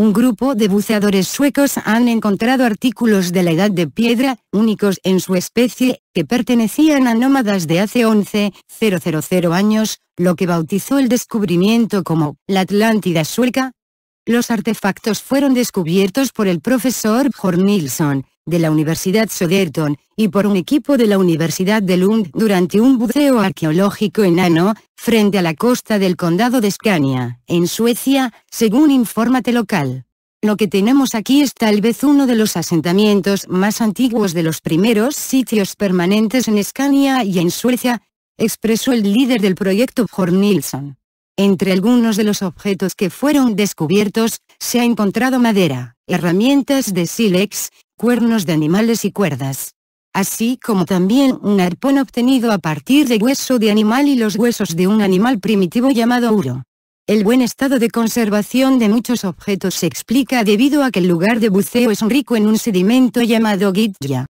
un grupo de buceadores suecos han encontrado artículos de la edad de piedra, únicos en su especie, que pertenecían a nómadas de hace 11.000 años, lo que bautizó el descubrimiento como la Atlántida sueca. Los artefactos fueron descubiertos por el profesor Jorn Nilsson, de la Universidad Soderton, y por un equipo de la Universidad de Lund durante un buceo arqueológico enano, frente a la costa del condado de Scania, en Suecia, según informate Local. Lo que tenemos aquí es tal vez uno de los asentamientos más antiguos de los primeros sitios permanentes en Escania y en Suecia, expresó el líder del proyecto Jorn Nilsson. Entre algunos de los objetos que fueron descubiertos, se ha encontrado madera, herramientas de sílex, cuernos de animales y cuerdas. Así como también un arpón obtenido a partir de hueso de animal y los huesos de un animal primitivo llamado uro. El buen estado de conservación de muchos objetos se explica debido a que el lugar de buceo es rico en un sedimento llamado gitya.